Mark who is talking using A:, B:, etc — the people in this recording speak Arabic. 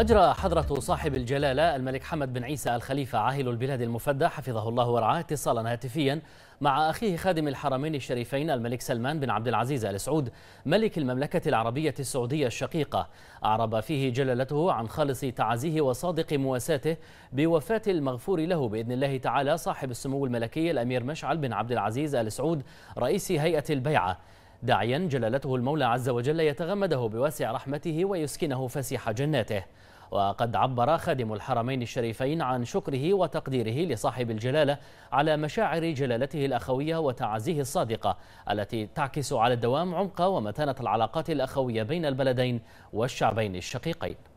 A: أجرى حضرة صاحب الجلالة الملك حمد بن عيسى الخليفة عاهل البلاد المفدى حفظه الله ورعاه اتصالا هاتفيا مع أخيه خادم الحرمين الشريفين الملك سلمان بن عبد العزيز آل سعود ملك المملكة العربية السعودية الشقيقة أعرب فيه جلالته عن خالص تعزيه وصادق مواساته بوفاة المغفور له بإذن الله تعالى صاحب السمو الملكي الأمير مشعل بن عبد العزيز آل سعود رئيس هيئة البيعة داعيا جلالته المولى عز وجل يتغمده بواسع رحمته ويسكنه فسيح جناته وقد عبر خادم الحرمين الشريفين عن شكره وتقديره لصاحب الجلالة على مشاعر جلالته الأخوية وتعازيه الصادقة التي تعكس على الدوام عمق ومتانة العلاقات الأخوية بين البلدين والشعبين الشقيقين